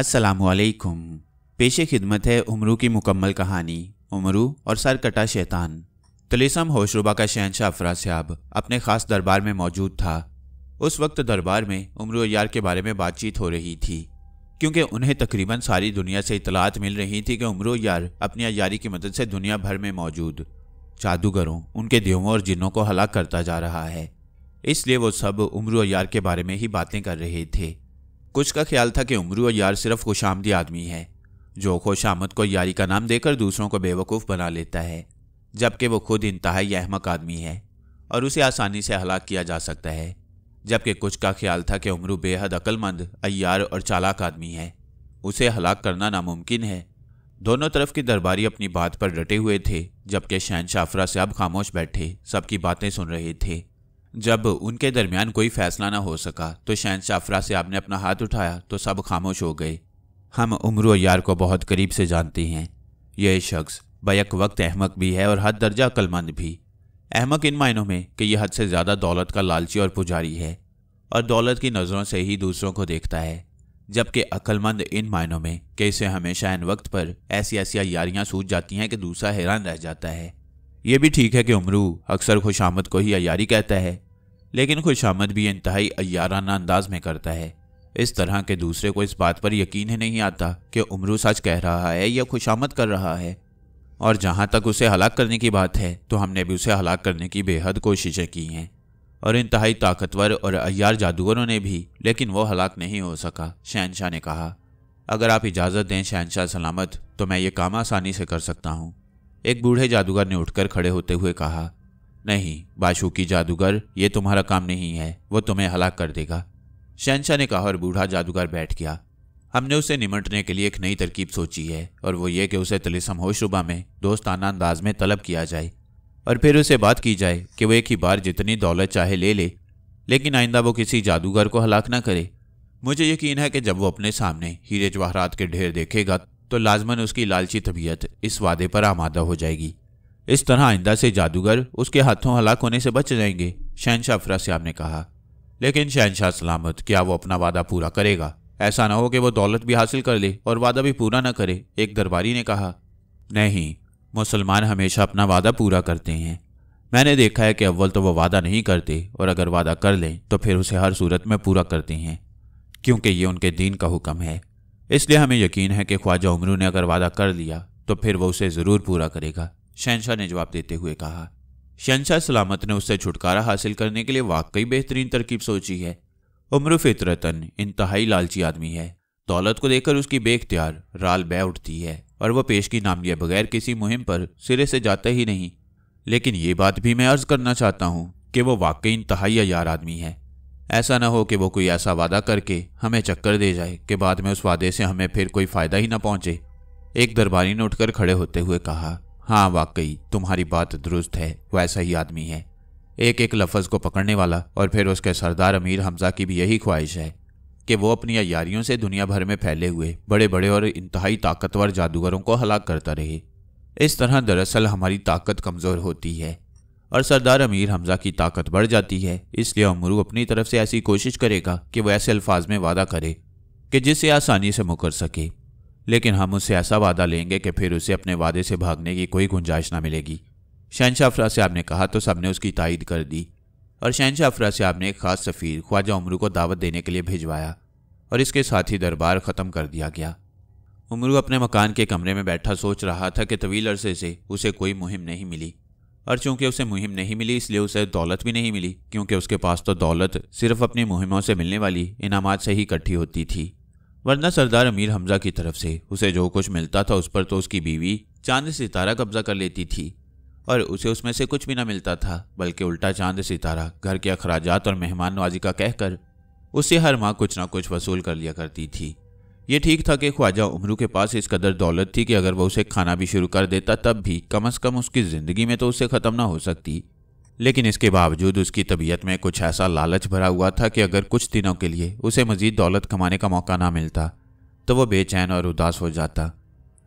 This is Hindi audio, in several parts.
असलकुम पेश खिदमत है उमरू की मुकम्मल कहानी उमरू और सरकटा शैतान तलेसम होशरुबा का शहनशाह सयाब अपने ख़ास दरबार में मौजूद था उस वक्त दरबार में उमरू यार के बारे में बातचीत हो रही थी क्योंकि उन्हें तकरीबन सारी दुनिया से इतलात मिल रही थी कि उमरू यार अपनी अयारी की मदद से दुनिया भर में मौजूद जादूगरों उनके देवों और जिनों को हलाक करता जा रहा है इसलिए वो सब उमरू यार के बारे में ही बातें कर रहे थे कुछ का ख्याल था कि उमरू और यार सिर्फ खुशामदी आदमी है जो खुशामद को यारी का नाम देकर दूसरों को बेवकूफ़ बना लेता है जबकि वो खुद इंतहाई अहमक आदमी है और उसे आसानी से हलाक किया जा सकता है जबकि कुछ का ख्याल था कि उमरू बेहद अक्लमंद अयार और चालाक आदमी है उसे हलाक करना नामुमकिन है दोनों तरफ के दरबारी अपनी बात पर डटे हुए थे जबकि शहनशाह अफरा से अब खामोश बैठे सबकी बातें सुन रहे थे जब उनके दरमियान कोई फैसला ना हो सका तो शहनशाह अफरा से आपने अपना हाथ उठाया तो सब खामोश हो गए हम उम्र यार को बहुत करीब से जानती हैं यह शख्स बैक वक्त अहमक भी है और हद दर्जा अक्लमंद भी अहमक इन मायनों में कि यह हद से ज़्यादा दौलत का लालची और पुजारी है और दौलत की नज़रों से ही दूसरों को देखता है जबकि अक्लमंद इन मायनों में कि इसे हमेशा इन वक्त पर ऐसी ऐसी यारियाँ सूझ जाती हैं कि दूसरा हैरान रह जाता है यह भी ठीक है कि उमरू अक्सर खुशामद को ही अयारी कहता है लेकिन खुशामद भी इंतहाई अयाराना अंदाज में करता है इस तरह के दूसरे को इस बात पर यकीन ही नहीं आता कि उमरू सच कह रहा है या खुशामद कर रहा है और जहाँ तक उसे हलाक करने की बात है तो हमने भी उसे हलाक करने की बेहद कोशिशें की हैं और इंतहाई ताकतवर और अयार जादूगरों ने भी लेकिन वो हलाक नहीं हो सका शहनशाह ने कहा अगर आप इजाज़त दें शहनशाह सलामत तो मैं ये काम आसानी से कर सकता हूँ एक बूढ़े जादूगर ने उठकर खड़े होते हुए कहा नहीं बाशुकी जादूगर ये तुम्हारा काम नहीं है वो तुम्हें हलाक कर देगा शहनशाह ने कहा और बूढ़ा जादूगर बैठ गया हमने उसे निमटने के लिए एक नई तरकीब सोची है और वो ये कि उसे तलिसम होशुबा में दोस्ताना अंदाज में तलब किया जाए और फिर उसे बात की जाए कि वो एक ही बार जितनी दौलत चाहे ले ले लेकिन आइंदा वो किसी जादूगर को हलाक ना करे मुझे यकीन है कि जब वो अपने सामने हीरे जवाहरात के ढेर देखेगा तो लाजमन उसकी लालची तबीयत इस वादे पर आमादा हो जाएगी इस तरह आइंदा से जादूगर उसके हाथों हलाक होने से बच जाएंगे शहनशाह अफरासियाब ने कहा लेकिन शहनशाह सलामत क्या वो अपना वादा पूरा करेगा ऐसा ना हो कि वो दौलत भी हासिल कर ले और वादा भी पूरा ना करे एक दरबारी ने कहा नहीं मुसलमान हमेशा अपना वादा पूरा करते हैं मैंने देखा है कि अव्वल तो वह वादा नहीं करते और अगर वादा कर लें तो फिर उसे हर सूरत में पूरा करते हैं क्योंकि ये उनके दीन का हुक्म है इसलिए हमें यकीन है कि ख्वाजा उमरू ने अगर वादा कर लिया तो फिर वह उसे ज़रूर पूरा करेगा शहनशाह ने जवाब देते हुए कहा शहनशाह सलामत ने उससे छुटकारा हासिल करने के लिए वाकई बेहतरीन तरकीब सोची है उम्र फितरतन इंतहाई लालची आदमी है दौलत को देखकर उसकी बेख्तियार राल बह उठती है और वह पेश की नाम लिए बगैर किसी मुहिम पर सिरे से जाते ही नहीं लेकिन ये बात भी मैं अर्ज करना चाहता हूँ कि वह वाकई इंतहाई यार आदमी है ऐसा ना हो कि वो कोई ऐसा वादा करके हमें चक्कर दे जाए कि बाद में उस वादे से हमें फिर कोई फ़ायदा ही ना पहुंचे एक दरबारी ने उठकर खड़े होते हुए कहा हाँ वाकई तुम्हारी बात दुरुस्त है ऐसा ही आदमी है एक एक लफज को पकड़ने वाला और फिर उसके सरदार अमीर हमजा की भी यही ख्वाहिश है कि वो अपनी अयारियों से दुनिया भर में फैले हुए बड़े बड़े और इंतहाई ताकतवर जादूगरों को हलाक करता रहे इस तरह दरअसल हमारी ताकत कमज़ोर होती है और सरदार अमीर हमजा की ताकत बढ़ जाती है इसलिए अमरू अपनी तरफ से ऐसी कोशिश करेगा कि वह ऐसे अल्फाज में वादा करे कि जिससे आसानी से मुकर सके लेकिन हम उससे ऐसा वादा लेंगे कि फिर उसे अपने वादे से भागने की कोई गुंजाइश ना मिलेगी शहनशाह अफरा साहब ने कहा तो सबने उसकी तायद कर दी और शहनशाह अफरा साहब ने एक खास सफ़ीर ख्वाजा उमरू को दावत देने के लिए भिजवाया और इसके साथ ही दरबार ख़त्म कर दिया गया उमरू अपने मकान के कमरे में बैठा सोच रहा था कि तवील अरसे से उसे कोई मुहिम नहीं मिली और चूंकि उसे मुहिम नहीं मिली इसलिए उसे दौलत भी नहीं मिली क्योंकि उसके पास तो दौलत सिर्फ अपनी मुहिमों से मिलने वाली इनाम से ही इकट्ठी होती थी वरना सरदार अमीर हमजा की तरफ से उसे जो कुछ मिलता था उस पर तो उसकी बीवी चांद सितारा कब्जा कर लेती थी और उसे उसमें से कुछ भी ना मिलता था बल्कि उल्टा चांद सितारा घर के अखराजात और मेहमान नवाजी का कहकर उसे हर माह कुछ ना कुछ वसूल कर लिया करती थी ये ठीक था कि ख्वाजा उमरू के पास इस कदर दौलत थी कि अगर वह उसे खाना भी शुरू कर देता तब भी कम अज़ कम उसकी ज़िंदगी में तो उसे ख़त्म ना हो सकती लेकिन इसके बावजूद उसकी तबीयत में कुछ ऐसा लालच भरा हुआ था कि अगर कुछ दिनों के लिए उसे मज़ीद दौलत कमाने का मौका ना मिलता तो वह बेचैन और उदास हो जाता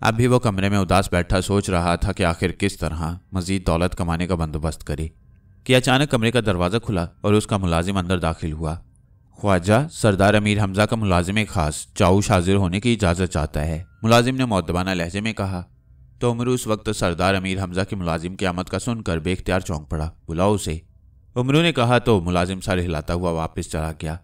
अब भी वह कमरे में उदास बैठा सोच रहा था कि आखिर किस तरह मज़ीद दौलत कमाने का बंदोबस्त करे कि अचानक कमरे का दरवाज़ा खुला और उसका मुलाजिम अंदर दाखिल हुआ ख्वाजा सरदार अमीर हमजा का मुलाजिम खास चाऊश हाजिर होने की इजाज़त चाहता है मुलाजिम ने मौतबाना लहजे में कहा तो उम्र उस वक्त सरदार अमीर हमजा के मुलाजिम की आमद का सुनकर बेख्तियार चौंक पड़ा बुलाओ उसे उमरू ने कहा तो मुलाजिम सारे हिलाता हुआ वापस चला गया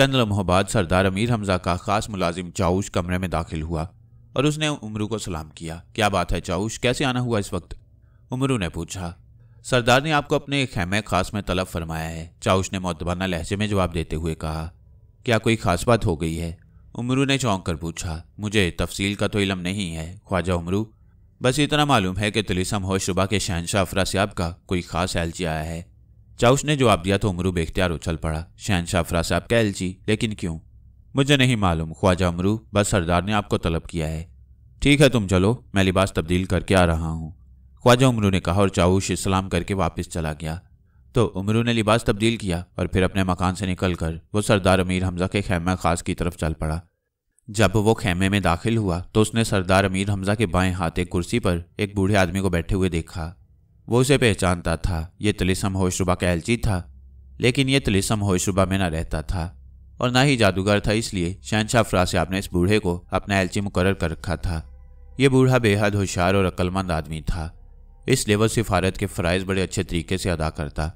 चंद लम्हों बाद सरदार अमीर हमजा का खास मुलाजिम चाऊश कमरे में दाखिल हुआ और उसने उमरू को सलाम किया क्या बात है चाऊश कैसे आना हुआ इस वक्त उमरू ने पूछा सरदार ने आपको अपने खैमे खास में तलब फरमाया है चाउश ने मौतबाना लहजे में जवाब देते हुए कहा क्या कोई खास बात हो गई है उमरू ने चौंक कर पूछा मुझे तफसील का तो इलम नहीं है ख्वाजा उमरू बस इतना मालूम है कि हो शुबा के शहनशाह अफरा सियाब का कोई खास एलची आया है चाउश ने जवाब दिया तो उमरू बेख्तियार उछल पड़ा शहनशाह अफरा साहब का एलची लेकिन क्यों मुझे नहीं मालूम ख्वाजा उमरू बस सरदार ने आपको तलब किया है ठीक है तुम चलो मैं लिबास तब्दील करके आ रहा हूँ ख्वाजा उमरू ने कहा और चाऊश इस्लाम करके वापस चला गया तो उमरू ने लिबास तब्दील किया और फिर अपने मकान से निकल कर वो सरदार अमीर हमजा के खेमा खास की तरफ चल पड़ा जब वो खेमे में दाखिल हुआ तो उसने सरदार अमीर हमजा के बाएं हाथ एक कुर्सी पर एक बूढ़े आदमी को बैठे हुए देखा वो उसे पहचानता था ये तलिसम होशरुबा का एलची था लेकिन ये तलिसम होशरुबा में न रहता था और ना ही जादूगर था इसलिए शहनशाह फ्रा साहब ने इस बूढ़े को अपना एलची मुकर कर रखा था ये बूढ़ा बेहद होशियार और अक्लमंद आदमी था इस लेवल सिफारत के फ़रज़ बड़े अच्छे तरीके से अदा करता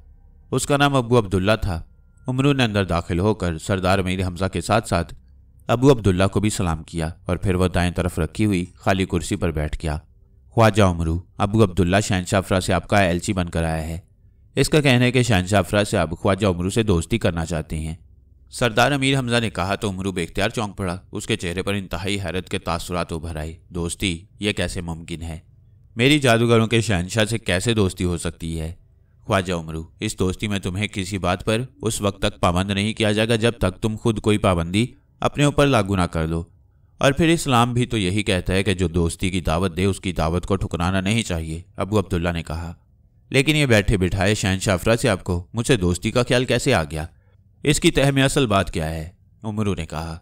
उसका नाम अबू अब्दुल्ला था उमरू ने अंदर दाखिल होकर सरदार मीर हमजा के साथ साथ अबू अब्दुल्ला को भी सलाम किया और फिर वह दाएं तरफ रखी हुई खाली कुर्सी पर बैठ गया ख्वाजा उमरू अबू अब्दुल्ला शहनशाह अफरा से आपका एलची बनकर आया है इसका कहना है कि शहनशाह अफरा से आप ख्वाजा उमरू से दोस्ती करना चाहते हैं सरदार अमीर हमजा ने कहा तो उमरू बेख्तियार चौंक पड़ा उसके चेहरे पर इंतहाई हैरत के तासरात उभर आए दोस्ती ये कैसे मुमकिन है मेरी जादूगरों के शहनशाह से कैसे दोस्ती हो सकती है ख्वाजा उमरू इस दोस्ती में तुम्हें किसी बात पर उस वक्त तक पाबंद नहीं किया जाएगा जब तक तुम खुद कोई पाबंदी अपने ऊपर लागू ना कर लो और फिर इस्लाम भी तो यही कहता है कि जो दोस्ती की दावत दे उसकी दावत को ठुकराना नहीं चाहिए अबू अब्दुल्ला ने कहा लेकिन ये बैठे बिठाए शहनशाह अफरा से आपको मुझे दोस्ती का ख्याल कैसे आ गया इसकी तह में असल बात क्या है उमरू ने कहा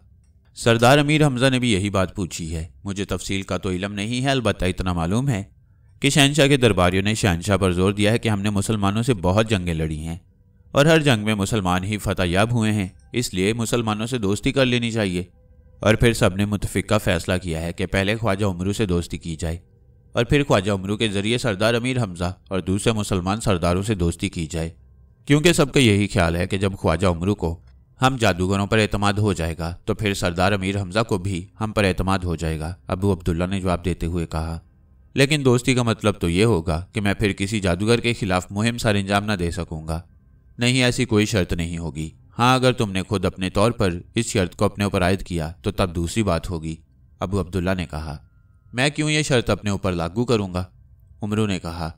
सरदार अमीर हमजा ने भी यही बात पूछी है मुझे तफसील का तो इलम नहीं है अलबत्त इतना मालूम है कि शहनशाह के दरबारियों ने शहनशाह पर जोर दिया है कि हमने मुसलमानों से बहुत जंगें लड़ी हैं और हर जंग में मुसलमान ही फतेहयाब हुए हैं इसलिए मुसलमानों से दोस्ती कर लेनी चाहिए और फिर सब ने मुतफिक का फैसला किया है कि पहले ख्वाजा उमरू से दोस्ती की जाए और फिर ख्वाजा उमरू के ज़रिए सरदार अमीर हमज़ा और दूसरे मुसलमान सरदारों से दोस्ती की जाए क्योंकि सबका यही ख्याल है कि जब ख्वाजा उमरू को हम जादूगरों पर अतमाद हो जाएगा तो फिर सरदार अमीर हमज़ा को भी हम पर अतमाद हो जाएगा अबू अब्दुल्ला ने जवाब देते हुए कहा लेकिन दोस्ती का मतलब तो ये होगा कि मैं फिर किसी जादूगर के खिलाफ मुहिम सर अंजाम ना दे सकूंगा नहीं ऐसी कोई शर्त नहीं होगी हाँ अगर तुमने खुद अपने तौर पर इस शर्त को अपने ऊपर आयद किया तो तब दूसरी बात होगी अबू अब्दुल्ला ने कहा मैं क्यों ये शर्त अपने ऊपर लागू करूँगा उमरू ने कहा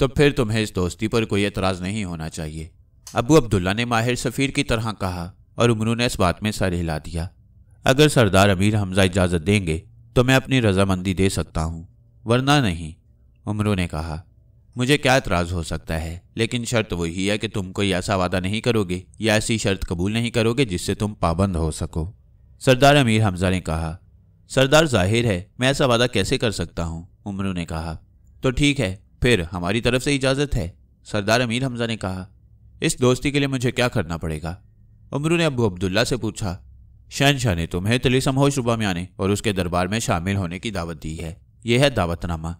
तो फिर तुम्हें इस दोस्ती पर कोई एतराज़ नहीं होना चाहिए अबू अब्दुल्ला ने माहिर सफ़ीर की तरह कहा और उमरू ने इस बात में सर हिला दिया अगर सरदार अमीर हमजा इजाज़त देंगे तो मैं अपनी रजामंदी दे सकता हूँ वरना नहीं उमरू ने कहा मुझे क्या एतराज़ हो सकता है लेकिन शर्त वही है कि तुम कोई ऐसा वादा नहीं करोगे या ऐसी शर्त कबूल नहीं करोगे जिससे तुम पाबंद हो सको सरदार अमीर हमजा ने कहा सरदार जाहिर है मैं ऐसा वादा कैसे कर सकता हूँ उमरू ने कहा तो ठीक है फिर हमारी तरफ से इजाज़त है सरदार अमीर हमजा ने कहा इस दोस्ती के लिए मुझे क्या करना पड़ेगा उमरू ने अबू अब्दुल्ला से पूछा शहनशाह ने तुम्हें तलीसम होशरुबा में आने और उसके दरबार में शामिल होने की दावत दी है यह है दावतनामा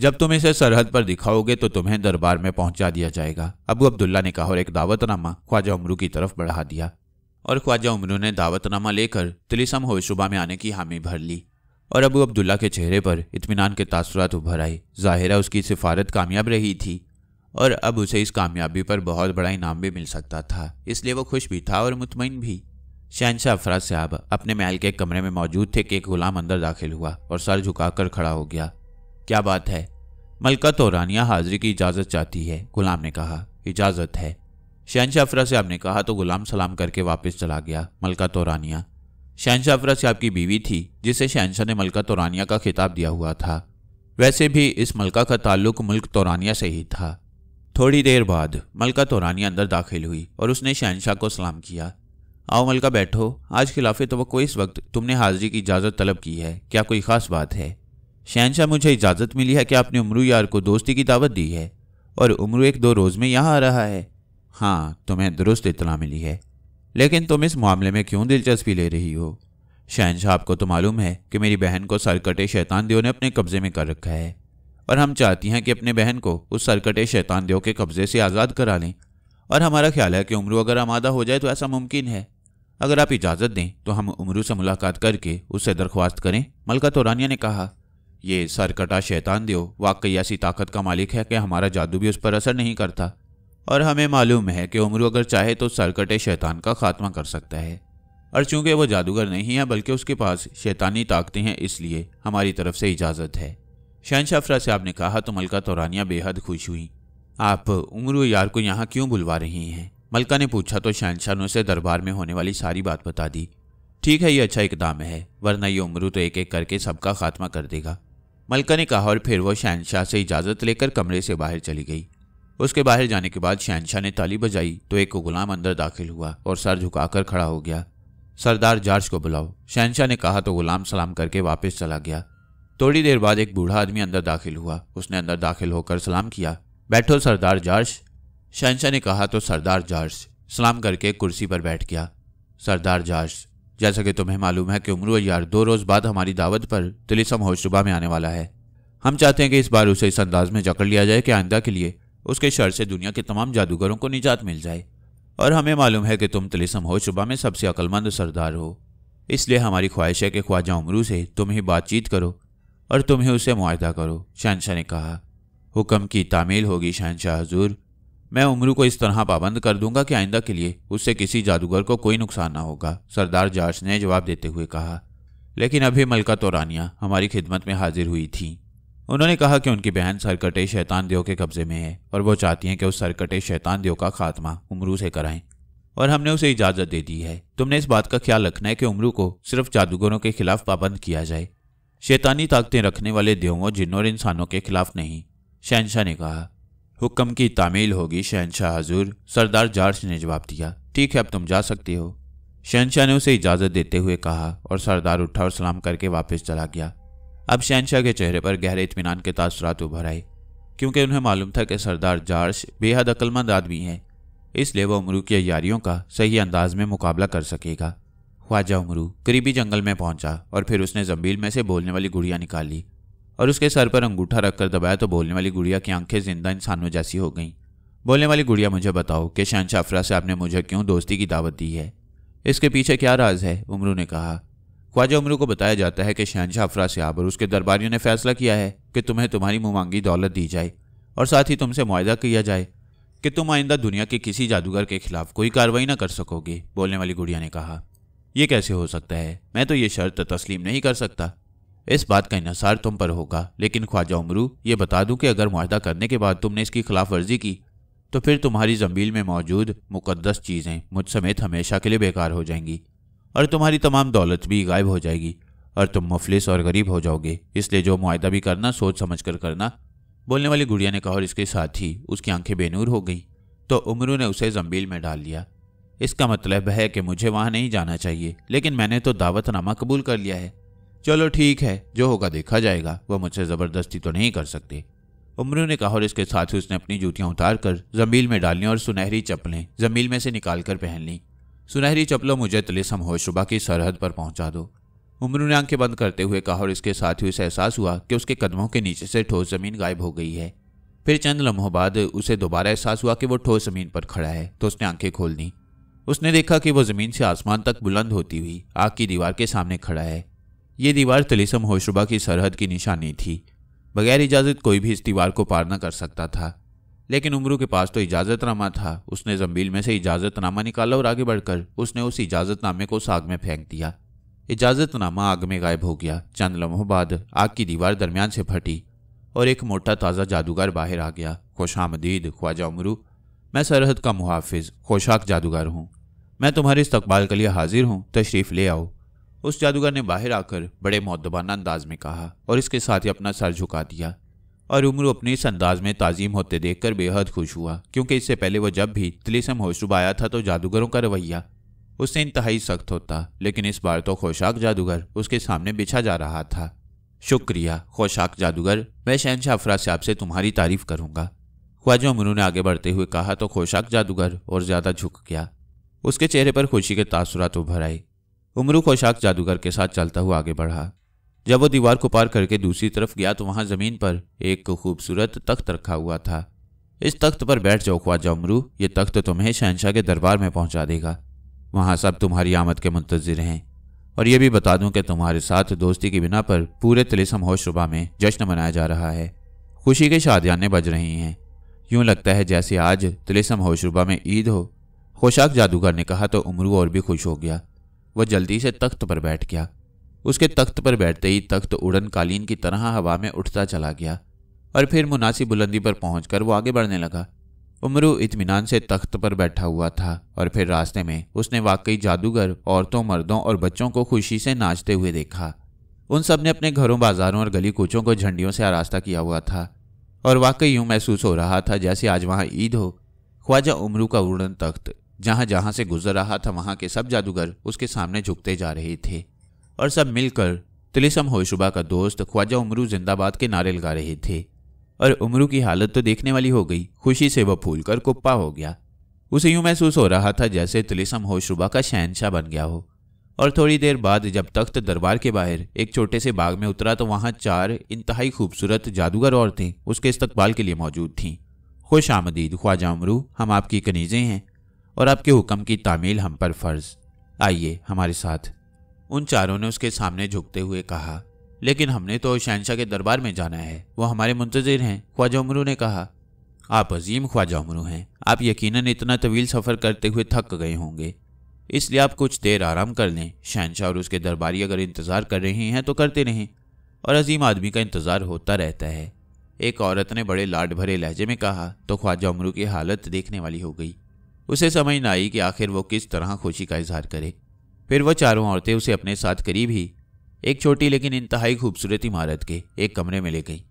जब तुम इसे सरहद पर दिखाओगे तो तुम्हें दरबार में पहुंचा दिया जाएगा अबू अब्दुल्ला ने कहा और एक दावतनामा ख्वाजा उमरू की तरफ बढ़ा दिया और ख्वाजा उमरू ने दावतनामा लेकर तिलिसम होशुबा में आने की हामी भर ली और अबू अब्दुल्ला के चेहरे पर इतमान के तासरात उभर आए ज़ाहिरा उसकी सिफारत कामयाब रही थी और अब उसे इस कामयाबी पर बहुत बड़ा इनाम भी मिल सकता था इसलिए वो खुश भी था और मुतमिन भी शहनशाह अफराज साहब अपने महल के कमरे में मौजूद थे कि एक गुलाम अंदर दाखिल हुआ और सर झुकाकर खड़ा हो गया क्या बात है मलका रानिया हाजिरी की इजाज़त चाहती है गुलाम ने कहा इजाज़त है शहनशाह अफरा साहब ने कहा तो गुलाम सलाम करके वापस चला गया मलका तो रानिया शहनशाह अफरा साहब की बीवी थी जिसे शहनशाह ने मलका तोरानिया का खिताब दिया हुआ था वैसे भी इस मलका का ताल्लुक मुल्क तोरानिया से ही था थोड़ी देर बाद मलका तोरानिया अंदर दाखिल हुई और उसने शहनशाह को सलाम किया आओ मलका बैठो आज खिलाफ तो इस वक्त तुमने हाजिरी की इजाज़त तलब की है क्या कोई ख़ास बात है शहनशाह मुझे इजाज़त मिली है कि आपने उमरू यार को दोस्ती की दावत दी है और उमरू एक दो रोज़ में यहाँ आ रहा है हाँ तुम्हें दुरुस्त इतना मिली है लेकिन तुम इस मामले में क्यों दिलचस्पी ले रही हो शहनशाह आपको तो मालूम है कि मेरी बहन को सरकटे शैतान देव ने अपने कब्ज़े में कर रखा है और हम चाहती हैं कि अपने बहन को उस सरकटे शैतान देव के कब्ज़े से आज़ाद करा लें और हमारा ख्याल है कि उम्र अगर आमादा हो जाए तो ऐसा मुमकिन है अगर आप इजाज़त दें तो हम उमरू से मुलाकात करके उससे दरख्वास्त करें मलका रानिया ने कहा यह सरकटा शैतान देव वाकई ऐसी ताकत का मालिक है कि हमारा जादू भी उस पर असर नहीं करता और हमें मालूम है कि उमरू अगर चाहे तो सरकटे शैतान का खात्मा कर सकता है और चूंकि वह जादूगर नहीं है बल्कि उसके पास शैतानी ताकतें हैं इसलिए हमारी तरफ से इजाज़त है शहनशाह फ्रा साहब ने कहा तो मलका तोरानिया बेहद खुश हुई आप उमरू यार को यहाँ क्यों बुलवा रही हैं मलका ने पूछा तो शहनशाह ने उसे दरबार में होने वाली सारी बात बता दी ठीक है ये अच्छा इकदाम है वरना ये उमरू तो एक एक करके सबका खात्मा कर देगा मलका ने कहा और फिर वो शहनशाह से इजाज़त लेकर कमरे से बाहर चली गई उसके बाहर जाने के बाद शहनशाह ने ताली बजाई तो एक गुलाम अंदर दाखिल हुआ और सर झुकाकर खड़ा हो गया सरदार जार्ज को बुलाओ शहनशाह ने कहा तो गुलाम सलाम करके वापस चला गया थोड़ी देर बाद एक बूढ़ा आदमी अंदर दाखिल हुआ उसने अंदर दाखिल होकर सलाम किया बैठो सरदार जार्ज शहनशाह ने कहा तो सरदार जार्ज सलाम करके कुर्सी पर बैठ गया सरदार जार्ज जैसा कि तुम्हें मालूम है कि उमरू यार दो रोज़ बाद हमारी दावत पर तिलिसम होशुबा में आने वाला है हम चाहते हैं कि इस बार उसे इस अंदाज में जकड़ लिया जाए कि आइंदा के लिए उसके शर से दुनिया के तमाम जादूगरों को निजात मिल जाए और हमें मालूम है कि तुम तिलिसम होशुबा में सबसे अक्लमंद सरदार हो इसलिए हमारी ख्वाहिश है कि ख्वाजा उमरू से तुम ही बातचीत करो और तुम ही उसे मुआदा करो शहनशाह ने कहा हुक्म की तामील होगी शहनशाह हजूर मैं उमरू को इस तरह पाबंद कर दूंगा कि आइंदा के लिए उससे किसी जादूगर को कोई नुकसान ना होगा सरदार जार्ज ने जवाब देते हुए कहा लेकिन अभी मलका तोरानिया हमारी खिदमत में हाजिर हुई थी उन्होंने कहा कि उनकी बहन सरकटे शैतान देव के कब्जे में है और वो चाहती हैं कि उस सरकटे शैतान देव का खात्मा उमरू से कराएं और हमने उसे इजाज़त दे दी है तुमने इस बात का ख्याल रखना है कि उमरू को सिर्फ जादूगरों के खिलाफ पाबंद किया जाए शैतानी ताकतें रखने वाले देवों जिन्हों और इंसानों के खिलाफ नहीं शहनशाह ने कहा हुक्म की तामील होगी शहनशाह हजूर सरदार जार्श ने जवाब दिया ठीक है अब तुम जा सकती हो शहनशाह ने उसे इजाज़त देते हुए कहा और सरदार उठा और सलाम करके वापस चला गया अब शहनशाह के चेहरे पर गहरे इतमान के तासरात उभर आए क्योंकि उन्हें मालूम था कि सरदार जार्श बेहद अक्लमंद आदमी हैं इसलिए वह उमरू की यारियों का सही अंदाज में मुकाबला कर सकेगा ख्वाजा उमरू करीबी जंगल में पहुंचा और फिर उसने जम्बील में से बोलने वाली गुड़िया निकाली और उसके सर पर अंगूठा रखकर दबाया तो बोलने वाली गुड़िया की आंखें जिंदा इंसानों जैसी हो गईं बोलने वाली गुड़िया मुझे बताओ कि शहनशाह अफरा से आपने मुझे क्यों दोस्ती की दावत दी है इसके पीछे क्या राज है उमरू ने कहा ख्वाजा उमरू को बताया जाता है कि शहनशाह आप और उसके दरबारियों ने फैसला किया है कि तुम्हें तुम्हारी मुमांगी दौलत दी जाए और साथ ही तुमसे मुआदा किया जाए कि तुम आइंदा दुनिया के किसी जादूगर के खिलाफ कोई कार्रवाई ना कर सकोगे बोलने वाली गुड़िया ने कहा यह कैसे हो सकता है मैं तो ये शर्त तस्लीम नहीं कर सकता इस बात का इनसार तुम पर होगा लेकिन ख्वाजा उमरू ये बता दूं कि अगर मुहिदा करने के बाद तुमने इसकी खिलाफ वर्जी की तो फिर तुम्हारी जमील में मौजूद मुकदस चीज़ें मुझ समेत हमेशा के लिए बेकार हो जाएंगी और तुम्हारी तमाम दौलत भी गायब हो जाएगी और तुम मुफलिस और गरीब हो जाओगे इसलिए जो माहा भी करना सोच समझ कर करना बोलने वाली गुड़िया ने कहा और इसके साथ ही उसकी आंखें बेनूर हो गईं तो उमरू ने उसे जम्बील में डाल लिया इसका मतलब है कि मुझे वहाँ नहीं जाना चाहिए लेकिन मैंने तो दावतनामा कबूल कर लिया है चलो ठीक है जो होगा देखा जाएगा वह मुझसे ज़बरदस्ती तो नहीं कर सकते उमरू ने कहा और इसके साथ ही उसने अपनी जूतियां उतार कर जमील में डालनी और सुनहरी चप्पलें जमील में से निकाल कर पहन ली सुनहरी चप्पलों मुझे तलिस हमहोशुबा की सरहद पर पहुंचा दो उमरू ने आंखें बंद करते हुए कहा और इसके साथ ही उसे एहसास हुआ कि उसके कदमों के नीचे से ठोस ज़मीन गायब हो गई है फिर चंद लम्हों बाद उसे दोबारा एहसास हुआ कि वो ठोस ज़मीन पर खड़ा है तो उसने आंखें खोल दी उसने देखा कि वो ज़मीन से आसमान तक बुलंद होती हुई आग की दीवार के सामने खड़ा है ये दीवार तलिसम होशरुबा की सरहद की निशानी थी बगैर इजाज़त कोई भी इस दीवार को पार न कर सकता था लेकिन उमरू के पास तो इजाज़तनामा था उसने जम्बील में से इजाज़तनामा निकाला और आगे बढ़कर उसने उस इजाज़तनामे को उस आग में फेंक दिया इजाज़तनामा आग में गायब हो गया चंद लम्हों बाद आग की दीवार दरमियान से फटी और एक मोटा ताज़ा जादूगर बाहर आ गया खुश आमदीद ख्वाजा उमरू मैं सरहद का मुहाफ़ खोशाक जादूगर हूँ मैं तुम्हारे इस्तबाल के लिए हाजिर हूँ तशरीफ़ ले आओ उस जादूगर ने बाहर आकर बड़े मौदबाना अंदाज में कहा और इसके साथ ही अपना सर झुका दिया और उम्र अपने इस अंदाज में ताजीम होते देखकर बेहद खुश हुआ क्योंकि इससे पहले वह जब भी तिलिसम होशरूब आया था तो जादूगरों का रवैया उससे इंतहाई सख्त होता लेकिन इस बार तो खोशाक जादूगर उसके सामने बिछा जा रहा था शुक्रिया खोशाक जादूगर मैं शहनशाह अफरा साहब से तुम्हारी तारीफ करूंगा ख्वाजा उमरू ने आगे बढ़ते हुए कहा तो खोशाक जादूगर और ज़्यादा झुक गया उसके चेहरे पर खुशी के तासुरात तो उभर आए उमरू खोशाक जादूगर के साथ चलता हुआ आगे बढ़ा जब वो दीवार को पार करके दूसरी तरफ गया तो वहां जमीन पर एक खूबसूरत तख्त रखा हुआ था इस तख्त पर बैठ जाओ ख्वाजा उमरू ये तख्त तुम्हें शहनशाह के दरबार में पहुंचा देगा वहां सब तुम्हारी आमद के मुंतजर हैं और यह भी बता दूं कि तुम्हारे साथ दोस्ती की बिना पर पूरे तिलिसम होशरुबा में जश्न मनाया जा रहा है खुशी के शादियाने बज रही हैं यूं लगता है जैसे आज तिलिसम होशरुबा में ईद हो खोशाक जादूगर ने कहा तो उमरू और भी खुश हो गया वह जल्दी से तख्त पर बैठ गया उसके तख्त पर बैठते ही तख्त उड़न कालीन की तरह हवा में उठता चला गया और फिर मुनासिब बुलंदी पर पहुंचकर वो आगे बढ़ने लगा उमरू इतमान से तख्त पर बैठा हुआ था और फिर रास्ते में उसने वाकई जादूगर औरतों मर्दों और बच्चों को खुशी से नाचते हुए देखा उन सब ने अपने घरों बाजारों और गली कूचों को झंडियों से आरास्ता किया हुआ था और वाकई यूं महसूस हो रहा था जैसे आज वहाँ ईद हो ख्वाजा उमरू का उड़न तख्त जहां जहाँ से गुजर रहा था वहां के सब जादूगर उसके सामने झुकते जा रहे थे और सब मिलकर तिलिसम होशुबा का दोस्त ख्वाजा उमरू जिंदाबाद के नारे लगा रहे थे और उमरू की हालत तो देखने वाली हो गई खुशी से वह फूल कर कुप्पा हो गया उसे यूं महसूस हो रहा था जैसे तिलिसम होशुबा का शहनशाह बन गया हो और थोड़ी देर बाद जब तख्त दरबार के बाहर एक छोटे से बाग में उतरा तो वहाँ चार इंतहाई खूबसूरत जादूगर औरतें उसके इस्तकबाल के लिए मौजूद थीं खुश आमदीद ख्वाजा उमरू हम आपकी कनीज़ें हैं और आपके हुक्म की तामील हम पर फ़र्ज आइए हमारे साथ उन चारों ने उसके सामने झुकते हुए कहा लेकिन हमने तो शहनशाह के दरबार में जाना है वो हमारे मुंतज़िर हैं ख्वाजा उमरू ने कहा आप अजीम ख्वाजा उमरू हैं आप यकीनन इतना तवील सफ़र करते हुए थक गए होंगे इसलिए आप कुछ देर आराम कर लें शहनशाह और उसके दरबारी अगर इंतज़ार कर रहे हैं तो करते रहें और अजीम आदमी का इंतज़ार होता रहता है एक औरत ने बड़े लाड भरे लहजे में कहा तो ख्वाजा उमरू की हालत देखने वाली हो गई उसे समझ न आई कि आखिर वो किस तरह खुशी का इजहार करे फिर वह चारों औरतें उसे अपने साथ करीब ही एक छोटी लेकिन इंतहाई खूबसूरत इमारत के एक कमरे में ले गई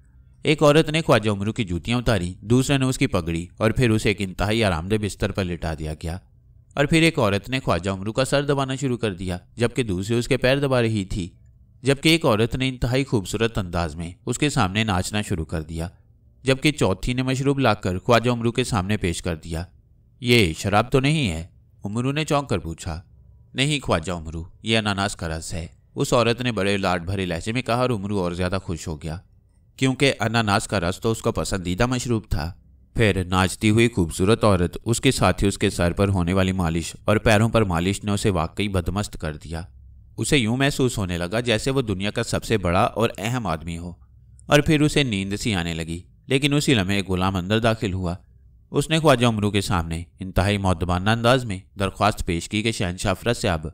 एक औरत ने ख्वाजा उमरू की जूतियाँ उतारी दूसरे ने उसकी पगड़ी और फिर उसे एक इंतहाई आरामदेह बिस्तर पर लिटा दिया गया और फिर एक औरत ने ख्वाजा उमरू का सर दबाना शुरू कर दिया जबकि दूसरी उसके पैर दबा रही थी जबकि एक औरत ने इंतहाई खूबसूरत अंदाज में उसके सामने नाचना शुरू कर दिया जबकि चौथी ने मशरूब लाकर ख्वाजा उमरू के सामने पेश कर दिया ये शराब तो नहीं है उमरू ने चौंक कर पूछा नहीं ख्वाजा उमरू ये अनानास का रस है उस औरत ने बड़े लाट भरे लहजे में कहा और उमरू और ज़्यादा खुश हो गया क्योंकि अनानास का रस तो उसका पसंदीदा मशरूब था फिर नाचती हुई खूबसूरत औरत उसके साथी उसके सर पर होने वाली मालिश और पैरों पर मालिश ने उसे वाकई बदमस्त कर दिया उसे यूं महसूस होने लगा जैसे वो दुनिया का सबसे बड़ा और अहम आदमी हो और फिर उसे नींद सी आने लगी लेकिन उसी लम्हे गुलाम अंदर दाखिल हुआ उसने ख्वाजा उमरू के सामने इंतहाई मौदबाना अंदाज में दरख्वास्त पेश की कि शहनशाह अफरत से अब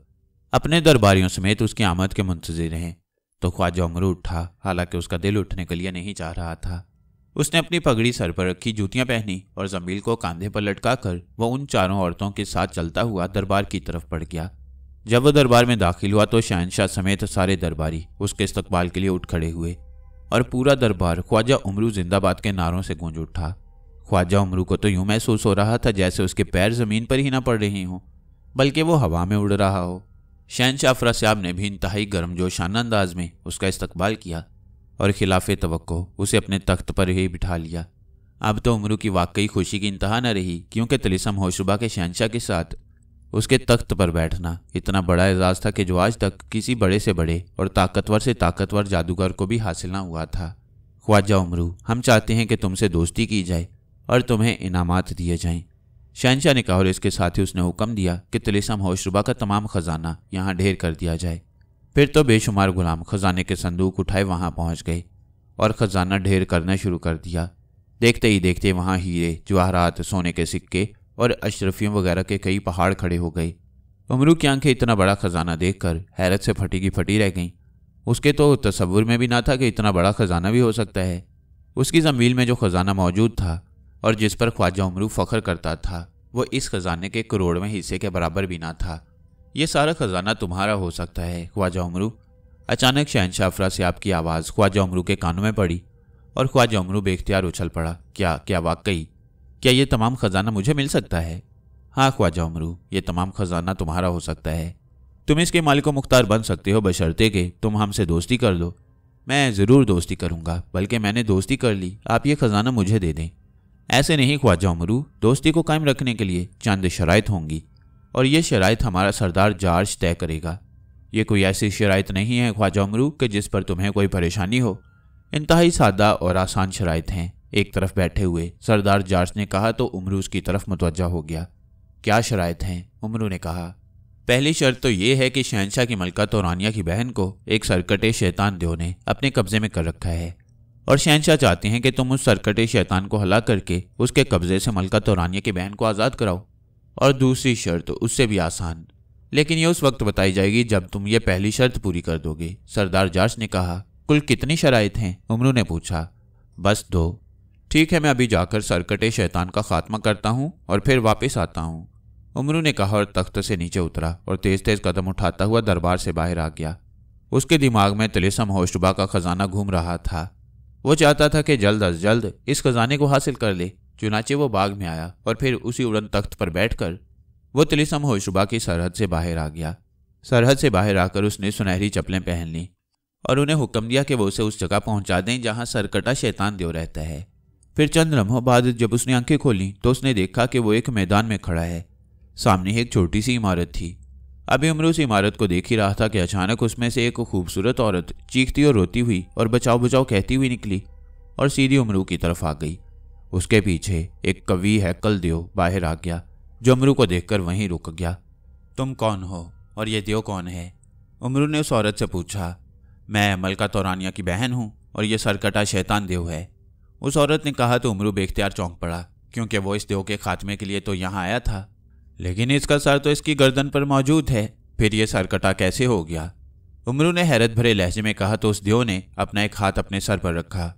अपने दरबारियों समेत उसकी आमद के मुंतजर हैं तो ख्वाजा उमरू उठा हालांकि उसका दिल उठने के लिए नहीं चाह रहा था उसने अपनी पगड़ी सर पर रखी जूतियां पहनी और जमील को कंधे पर लटका कर वह उन चारों औरतों के साथ चलता हुआ दरबार की तरफ पड़ गया जब वह दरबार में दाखिल हुआ तो शहनशाह समेत सारे दरबारी उसके इस्तकबाल के लिए उठ खड़े हुए और पूरा दरबार ख्वाजा उमरू जिंदाबाद के नारों से गूंज उठा ख्वाजा उमरू को तो यूं महसूस हो रहा था जैसे उसके पैर ज़मीन पर ही ना पड़ रही हों बल्कि वो हवा में उड़ रहा हो शहनशाह साहब ने भी इंतहाई गर्मजोशाना अंदाज में उसका इस्तकबाल किया और खिलाफ तो उसे अपने तख्त पर ही बिठा लिया अब तो उमरू की वाकई खुशी की इंतहा न रही क्योंकि तलिसम होशुबा के शहनशाह के साथ उसके तख्त पर बैठना इतना बड़ा एजाज़ था कि जो आज तक किसी बड़े से बड़े और ताकतवर से ताकतवर जादूगर को भी हासिल ना हुआ था ख्वाजा उमरू हम चाहते हैं कि तुमसे दोस्ती की जाए और तुम्हें इनाम दिए जाएं शहनशाह ने कहा और इसके साथ ही उसने हुक्म दिया कि तिलिसम होशरुबा का तमाम खजाना यहाँ ढेर कर दिया जाए फिर तो बेशुमार गुलाम खजाने के संदूक उठाए वहाँ पहुँच गए और खजाना ढेर करना शुरू कर दिया देखते ही देखते वहाँ हीरे जवाहरात सोने के सिक्के और अशरफियों वगैरह के कई पहाड़ खड़े हो गए उमरू की आंखें इतना बड़ा खजाना देखकर हैरत से फटी की फटी रह गईं उसके तो तस्वुर में भी ना था कि इतना बड़ा खजाना भी हो सकता है उसकी जमील में जो खजाना मौजूद था और जिस पर ख्वाजा उमरू फ़ख्र करता था वो इस खजाने के करोड़वें हिस्से के बराबर भी ना था ये सारा खजाना तुम्हारा हो सकता है ख्वाजा उमरू अचानक शहनशाह अफरा से आपकी आवाज़ ख्वाजा उमरू के कानों में पड़ी और ख्वाजा उमरू बेख्तियार उछल पड़ा क्या क्या वाकई क्या यह तमाम ख़जाना मुझे मिल सकता है हाँ ख्वाजा उमरू ये तमाम ख़जाना तुम्हारा हो सकता है तुम इसके मालिक मुख्तार बन सकते हो बशर्ते के तुम हमसे दोस्ती कर लो मैं ज़रूर दोस्ती करूँगा बल्कि मैंने दोस्ती कर ली आप ये ख़जाना मुझे दे दें ऐसे नहीं ख्वाजा उमरू दोस्ती को कायम रखने के लिए चंद शराइत होंगी और ये शराइत हमारा सरदार जार्ज तय करेगा ये कोई ऐसी शराइ नहीं है ख्वाजा उमरू कि जिस पर तुम्हें कोई परेशानी हो इंतहाई सादा और आसान शराइत हैं एक तरफ बैठे हुए सरदार जार्ज ने कहा तो उमरू उसकी तरफ मुतवजा हो गया क्या शराइ हैं उमरू ने कहा पहली शर्त तो ये है कि शहनशाह की मलका रानिया की बहन को एक सरकटे शैतान देव ने अपने कब्जे में कर रखा है और शहनशाह चाहते हैं कि तुम उस सरकटे शैतान को हला करके उसके कब्जे से मलका तोरानिया की बहन को आज़ाद कराओ और दूसरी शर्त उससे भी आसान लेकिन ये उस वक्त बताई जाएगी जब तुम ये पहली शर्त पूरी कर दोगे सरदार जार्ज ने कहा कुल कितनी शराइत हैं उमरू ने पूछा बस दो ठीक है मैं अभी जाकर सरकटे शैतान का खात्मा करता हूँ और फिर वापस आता हूँ उमरू ने कहा और तख्त से नीचे उतरा और तेज़ तेज़ कदम उठाता हुआ दरबार से बाहर आ गया उसके दिमाग में तिलिसम होशबा का खजाना घूम रहा था वो चाहता था कि जल्द अज जल्द इस खजाने को हासिल कर ले चुनाचे वो बाग में आया और फिर उसी उड़न तख्त पर बैठकर वो तिलिसम होशुबा की सरहद से बाहर आ गया सरहद से बाहर आकर उसने सुनहरी चप्पलें पहन लीं और उन्हें हुक्म दिया कि वो उसे उस जगह पहुंचा दें जहां सरकटा शैतान देव रहता है फिर चंद लम्हों बाद जब उसने आंखें खोलीं तो उसने देखा कि वो एक मैदान में खड़ा है सामने एक छोटी सी इमारत थी अभी उमरू उस इमारत को देख ही रहा था कि अचानक उसमें से एक खूबसूरत औरत चीखती और रोती हुई और बचाओ बचाओ कहती हुई निकली और सीधी उमरू की तरफ आ गई उसके पीछे एक कवि है कल देव बाहर आ गया जो अमरू को देखकर वहीं रुक गया तुम कौन हो और ये देव कौन है उमरू ने उस औरत से पूछा मैं मलका तौरानिया की बहन हूँ और ये सरकटा शैतान देव है उस औरत ने कहा तो उमरू बेख्तियार चौंक पड़ा क्योंकि वो इस देव के खात्मे के लिए तो यहाँ आया था लेकिन इसका सर तो इसकी गर्दन पर मौजूद है फिर यह सरकटा कैसे हो गया उमरू ने हैरत भरे लहजे में कहा तो उस देव ने अपना एक हाथ अपने सर पर रखा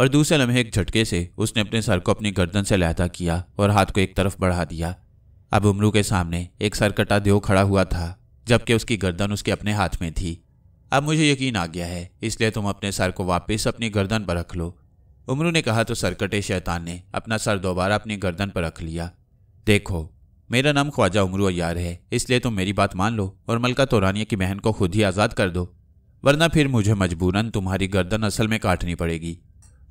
और दूसरे लम्हे एक झटके से उसने अपने सर को अपनी गर्दन से लहदा किया और हाथ को एक तरफ बढ़ा दिया अब उमरू के सामने एक सरकटा देव खड़ा हुआ था जबकि उसकी गर्दन उसके अपने हाथ में थी अब मुझे यकीन आ गया है इसलिए तुम अपने सर को वापस अपनी गर्दन पर रख लो उमरू ने कहा तो सरकटे शैतान ने अपना सर दोबारा अपनी गर्दन पर रख लिया देखो मेरा नाम ख्वाजा उमरू अयार है इसलिए तुम मेरी बात मान लो और मलका तोरानिया की बहन को खुद ही आज़ाद कर दो वरना फिर मुझे मजबूरन तुम्हारी गर्दन असल में काटनी पड़ेगी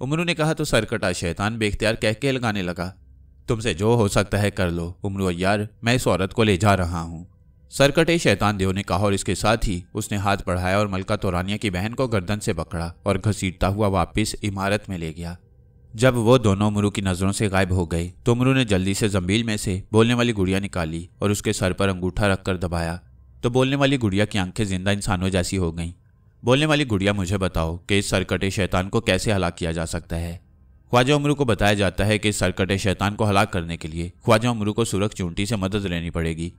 उमरू ने कहा तो सरकटा शैतान बेख्तियार कह के लगाने लगा तुमसे जो हो सकता है कर लो उमरू अयार मैं इस औरत को ले जा रहा हूँ सरकटे शैतान देव ने कहा और इसके साथ ही उसने हाथ बढ़ाया और मलका तोरानिया की बहन को गर्दन से पकड़ा और घसीटता हुआ वापस इमारत में ले गया जब वो दोनों मुरु की नज़रों से गायब हो गए तो मुरु ने जल्दी से जम्बील में से बोलने वाली गुड़िया निकाली और उसके सर पर अंगूठा रखकर दबाया तो बोलने वाली गुड़िया की आंखें जिंदा इंसानों जैसी हो गईं बोलने वाली गुड़िया मुझे बताओ कि इस सरकटे शैतान को कैसे हलाक किया जा सकता है ख्वाजा उमरू को बताया जाता है कि इस सरकटे शैतान को हलाक करने के लिए ख्वाजा उमरू को सुरख चूंटी से मदद लेनी पड़ेगी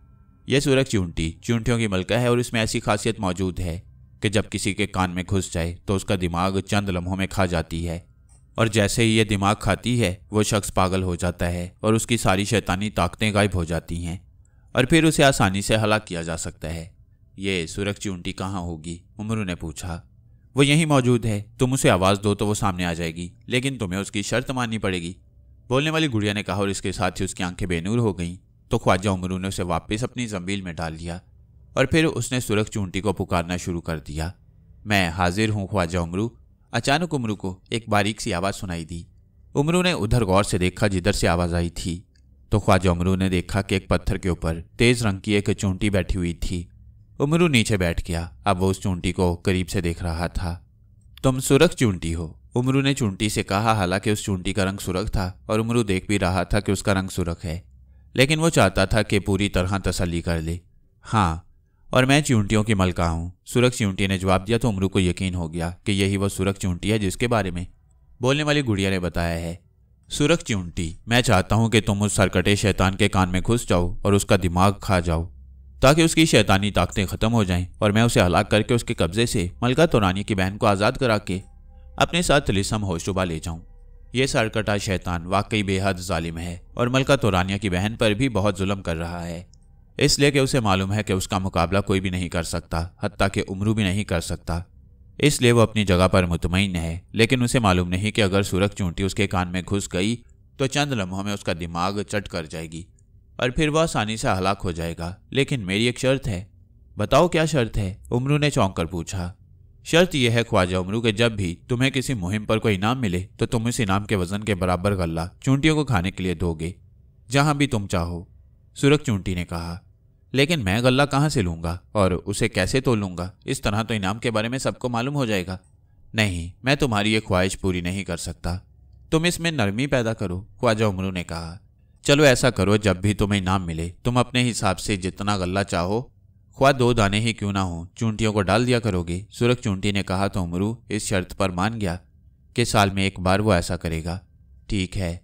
यह सुरख चूंटी चूंटियों की मलका है और इसमें ऐसी खासियत मौजूद है कि जब किसी के कान में घुस जाए तो उसका दिमाग चंद लम्हों में खा जाती है और जैसे ही ये दिमाग खाती है वो शख्स पागल हो जाता है और उसकी सारी शैतानी ताकतें गायब हो जाती हैं और फिर उसे आसानी से हलाक किया जा सकता है ये सुरख चूंटी कहाँ होगी उमरू ने पूछा वो यहीं मौजूद है तुम उसे आवाज़ दो तो वो सामने आ जाएगी लेकिन तुम्हें उसकी शर्त माननी पड़ेगी बोलने वाली गुड़िया ने कहा और इसके साथ ही उसकी आंखें बेनूर हो गईं तो ख्वाजा उमरू ने उसे वापस अपनी जमील में डाल लिया और फिर उसने सुरख चूंटी को पुकारना शुरू कर दिया मैं हाजिर हूँ ख्वाजा उमरू अचानक उमरू को एक बारीक सी आवाज़ सुनाई दी उमरू ने उधर गौर से देखा जिधर से आवाज़ आई थी तो ख्वाजा उमरू ने देखा कि एक पत्थर के ऊपर तेज रंग की एक चूंटी बैठी हुई थी उमरू नीचे बैठ गया अब वो उस चूंटी को करीब से देख रहा था तुम सुरख चूंटी हो उमरू ने चूंटी से कहा हालांकि उस चूंटी का रंग सुरख था और उमरू देख भी रहा था कि उसका रंग सुरख है लेकिन वो चाहता था कि पूरी तरह तसली कर ले हाँ और मैं चूंटियों की मलका हूँ सुरख चूंटी ने जवाब दिया तो उमरू को यकीन हो गया कि यही वह सुरख चूंटी है जिसके बारे में बोलने वाली गुड़िया ने बताया है सुरख चूंटी मैं चाहता हूँ कि तुम उस सरकटे शैतान के कान में घुस जाओ और उसका दिमाग खा जाओ ताकि उसकी शैतानी ताकतें ख़त्म हो जाएं और मैं उसे हलाक करके उसके कब्जे से मलका तोरानी की बहन को आज़ाद करा के अपने साथ तलिसम होशुबा ले जाऊं ये सरकटा शैतान वाकई बेहद जालिम है और मलका तोरानिया की बहन पर भी बहुत जुल्म कर रहा है इसलिए कि उसे मालूम है कि उसका मुकाबला कोई भी नहीं कर सकता हती कि उमरू भी नहीं कर सकता इसलिए वो अपनी जगह पर मुतमिन है लेकिन उसे मालूम नहीं कि अगर सूरख चूंटी उसके कान में घुस गई तो चंद लम्हों में उसका दिमाग चट कर जाएगी और फिर वह आसानी से हलाक हो जाएगा लेकिन मेरी एक शर्त है बताओ क्या शर्त है उमरू ने चौंक कर पूछा शर्त यह है ख्वाजा उमरू के जब भी तुम्हें किसी मुहिम पर कोई इनाम मिले तो तुम इस इनाम के वजन के बराबर गल्ला चूंटियों को खाने के लिए दोगे जहां भी तुम चाहो सुरख चूंटी ने कहा लेकिन मैं गल्ला कहाँ से लूँगा और उसे कैसे तो लूँगा इस तरह तो इनाम के बारे में सबको मालूम हो जाएगा नहीं मैं तुम्हारी ये ख्वाहिश पूरी नहीं कर सकता तुम इसमें नरमी पैदा करो ख्वाजा उमरू ने कहा चलो ऐसा करो जब भी तुम्हें इनाम मिले तुम अपने हिसाब से जितना गल्ला चाहो ख्वा दो दाने ही क्यों ना हो चूंटियों को डाल दिया करोगे सुरख चूंटी ने कहा तो उमरू इस शर्त पर मान गया कि साल में एक बार वो ऐसा करेगा ठीक है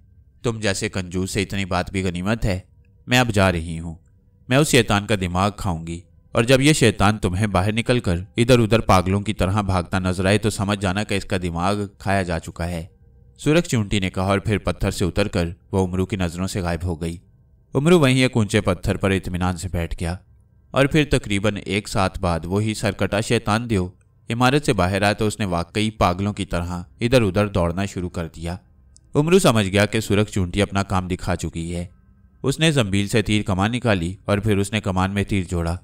तुम जैसे कंजूस से इतनी बात भी गनीमत है मैं अब जा रही हूँ मैं उस शैतान का दिमाग खाऊंगी और जब यह शैतान तुम्हें बाहर निकल कर इधर उधर पागलों की तरह भागता नजर आए तो समझ जाना कि इसका दिमाग खाया जा चुका है सुरख चूंटी ने कहा और फिर पत्थर से उतर कर वह उमरू की नज़रों से गायब हो गई उमरू वहीं एक ऊंचे पत्थर पर इतमान से बैठ गया और फिर तकरीबन एक साथ बाद वही सरकटा शैतान देव इमारत से बाहर आया तो उसने वाकई पागलों की तरह इधर उधर दौड़ना शुरू कर दिया उमरू समझ गया कि सुरख चूंटी अपना काम दिखा चुकी है उसने जम्बील से तीर कमान निकाली और फिर उसने कमान में तीर जोड़ा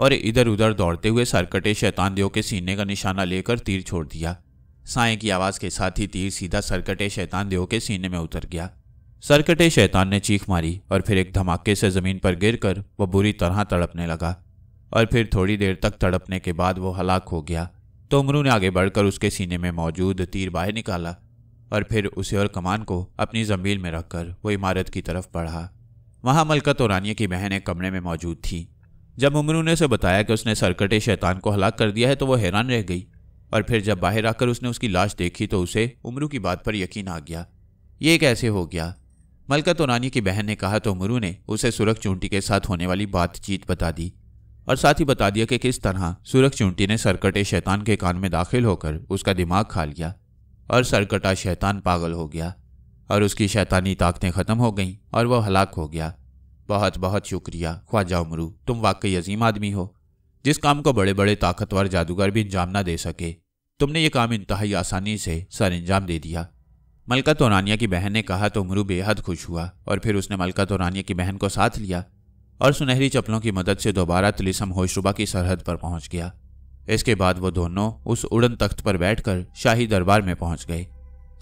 और इधर उधर दौड़ते हुए सरकटे शैतान देव के सीने का निशाना लेकर तीर छोड़ दिया साए की आवाज़ के साथ ही तीर सीधा सरकटे शैतान देव के सीने में उतर गया सरकटे शैतान ने चीख मारी और फिर एक धमाके से ज़मीन पर गिर कर वह बुरी तरह तड़पने लगा और फिर थोड़ी देर तक तड़पने के बाद वो हलाक हो गया तोमरू ने आगे बढ़कर उसके सीने में मौजूद तीर बाहर निकाला और फिर उसे और कमान को अपनी जमीन में रखकर वो इमारत की तरफ बढ़ा वहाँ मलका रानिया की बहन एक कमरे में मौजूद थी जब उमरू ने उसे बताया कि उसने सरकटे शैतान को हलाक कर दिया है तो वो हैरान रह गई और फिर जब बाहर आकर उसने उसकी लाश देखी तो उसे उमरू की बात पर यकीन आ गया ये कैसे हो गया मलका रानी की बहन ने कहा तो उमरू ने उसे सुरख चूंटी के साथ होने वाली बातचीत बता दी और साथ ही बता दिया कि किस तरह सुरख चूंटी ने सरकटे शैतान के कान में दाखिल होकर उसका दिमाग खा लिया और सरकटा शैतान पागल हो गया और उसकी शैतानी ताकतें ख़त्म हो गईं और वह हलाक हो गया बहुत बहुत शुक्रिया ख्वाजा उमरू तुम वाकई अजीम आदमी हो जिस काम को बड़े बड़े ताकतवर जादूगर भी अंजाम ना दे सके तुमने ये काम इंतहाई आसानी से सर अंजाम दे दिया मलका तोरानिया की बहन ने कहा तो उमरू बेहद खुश हुआ और फिर उसने मलका तोरानिया की बहन को साथ लिया और सुनहरी चप्पलों की मदद से दोबारा तिलिसम होशरुबा की सरहद पर पहुंच गया इसके बाद वो दोनों उस उड़न तख्त पर बैठकर शाही दरबार में पहुंच गए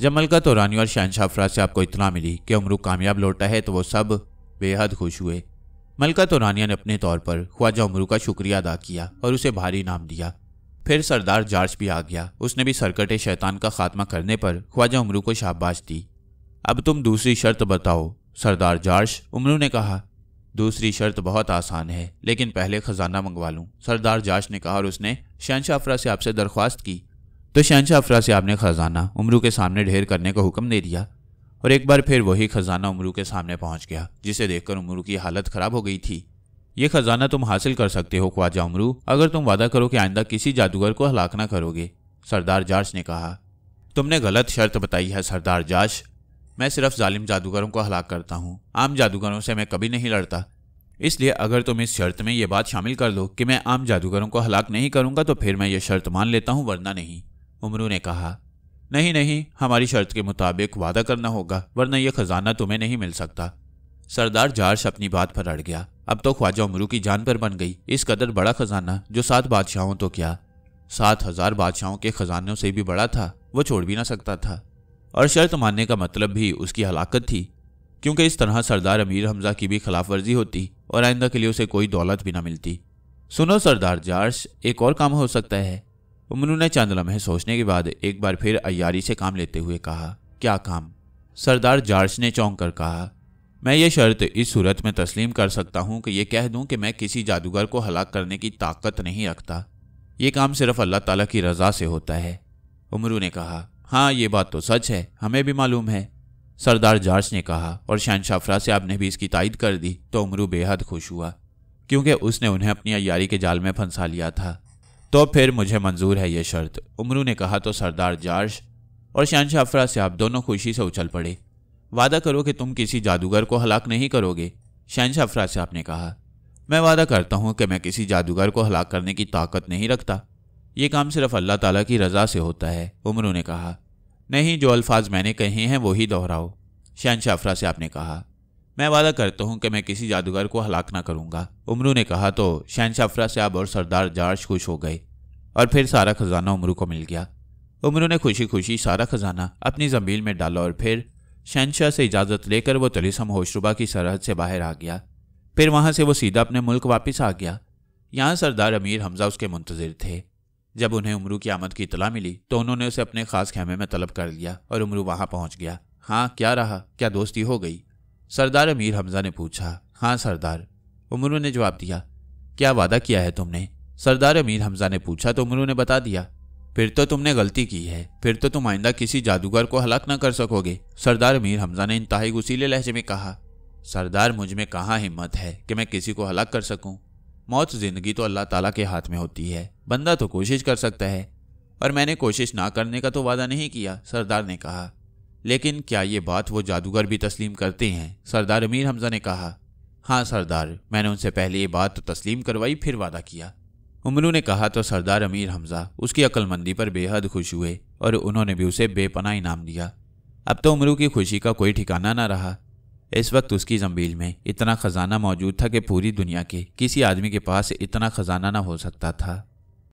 जमलका तो रानी और शहनशाह अफराज से आपको इतना मिली कि उमरू कामयाब लौटा है तो वो सब बेहद खुश हुए मलका तो रानिया ने अपने तौर पर ख्वाजा उमरू का शुक्रिया अदा किया और उसे भारी नाम दिया फिर सरदार जार्ज भी आ गया उसने भी सरकटे शैतान का खात्मा करने पर ख्वाजा उमरू को शाबाश दी अब तुम दूसरी शर्त बताओ सरदार जार्श उमरू ने कहा दूसरी शर्त बहुत आसान है लेकिन पहले खजाना मंगवा लूँ सरदार जार्ज ने कहा और उसने शहनशाह अफरा से आपसे दरख्वास्त की तो शहनशाह से आपने खजाना उमरू के सामने ढेर करने का हुक्म दे दिया और एक बार फिर वही खजाना उमरू के सामने पहुंच गया जिसे देखकर उमरू की हालत खराब हो गई थी ये खजाना तुम हासिल कर सकते हो ख्वाजा उमरू अगर तुम वादा करो कि आइंदा किसी जादूगर को हलाक ना करोगे सरदार जाश ने कहा तुमने गलत शर्त बताई है सरदार जाश मैं सिर्फ जालिम जादूगरों को हलाक करता हूँ आम जादूगरों से मैं कभी नहीं लड़ता इसलिए अगर तुम इस शर्त में ये बात शामिल कर लो कि मैं आम जादूगरों को हलाक नहीं करूँगा तो फिर मैं ये शर्त मान लेता हूँ वरना नहीं उमरू ने कहा नहीं नहीं हमारी शर्त के मुताबिक वादा करना होगा वरना यह खजाना तुम्हें नहीं मिल सकता सरदार जार्श अपनी बात पर अड़ गया अब तो ख्वाजा उमरू की जान पर बन गई इस कदर बड़ा खजाना जो सात बादशाहों तो क्या सात हजार बादशाहों के खजानों से भी बड़ा था वो छोड़ भी ना सकता था और शर्त मानने का मतलब भी उसकी हलाकत थी क्योंकि इस तरह सरदार अमीर हमजा की भी खिलाफ वर्जी होती और आइंदा के लिए उसे कोई दौलत भी ना मिलती सुनो सरदार जार्श एक और काम हो सकता है उमनू ने चंद लम्हे सोचने के बाद एक बार फिर अयारी से काम लेते हुए कहा क्या काम सरदार जार्ज ने चौंक कर कहा मैं ये शर्त इस सूरत में तस्लीम कर सकता हूँ कि यह कह दूँ कि मैं किसी जादूगर को हलाक करने की ताकत नहीं रखता ये काम सिर्फ अल्लाह ताला की रज़ा से होता है उमरू ने कहा हाँ ये बात तो सच है हमें भी मालूम है सरदार जार्ज ने कहा और शान से आपने भी इसकी तायद कर दी तो उमरू बेहद खुश हुआ क्योंकि उसने उन्हें अपनी अयारी के जाल में फंसा लिया था तो फिर मुझे मंजूर है ये शर्त उमरू ने कहा तो सरदार जार्श और शहनशाह अफरा से आप दोनों खुशी से उछल पड़े वादा करो कि तुम किसी जादूगर को हलाक नहीं करोगे शहनशाह अफरा से आपने कहा मैं वादा करता हूँ कि मैं किसी जादूगर को हलाक करने की ताकत नहीं रखता ये काम सिर्फ अल्लाह ताला की रज़ा से होता है उमरू ने कहा नहीं जो अल्फाज मैंने कहे हैं वही दोहराओ शहनशाह अफरा से आपने कहा मैं वादा करता हूँ कि मैं किसी जादूगर को हलाक ना करूँगा उमरू ने कहा तो शहनशाह साहब और सरदार जार्ज खुश हो गए और फिर सारा खजाना उमरू को मिल गया उमरू ने खुशी खुशी सारा खजाना अपनी जमीन में डाला और फिर शहनशाह से इजाज़त लेकर वो तलिसम होशरुबा की सरहद से बाहर आ गया फिर वहाँ से वो सीधा अपने मुल्क वापस आ गया यहाँ सरदार अमीर हमजा उसके मुंतजर थे जब उन्हें उमरू की आमद की इतला मिली तो उन्होंने उसे अपने ख़ास खेमे में तलब कर लिया और उमरू वहाँ पहुँच गया हाँ क्या रहा क्या दोस्ती हो गई सरदार अमीर हमजा ने पूछा हाँ सरदार उमरू ने जवाब दिया क्या वादा किया है तुमने सरदार अमीर हमजा ने पूछा तो उमरू ने बता दिया फिर तो तुमने गलती की है फिर तो तुम आइंदा किसी जादूगर को हलाक ना कर सकोगे सरदार अमीर हमजा ने इंतहाई गुसीले लहजे में कहा सरदार मुझ में कहाँ हिम्मत है कि मैं किसी को हलाक कर सकूं मौत जिंदगी तो अल्लाह ताला के हाथ में होती है बंदा तो कोशिश कर सकता है और मैंने कोशिश ना करने का तो वादा नहीं किया सरदार ने कहा लेकिन क्या ये बात वो जादूगर भी तस्लीम करते हैं सरदार अमीर हमजा ने कहा हाँ सरदार मैंने उनसे पहले ये बात तो तस्लीम करवाई फिर वादा किया उमरू ने कहा तो सरदार अमीर हमजा उसकी अक्लमंदी पर बेहद खुश हुए और उन्होंने भी उसे बेपना इनाम दिया अब तो उमरू की खुशी का कोई ठिकाना ना रहा इस वक्त उसकी जम्बील में इतना ख़जाना मौजूद था कि पूरी दुनिया के किसी आदमी के पास इतना ख़जाना ना हो सकता था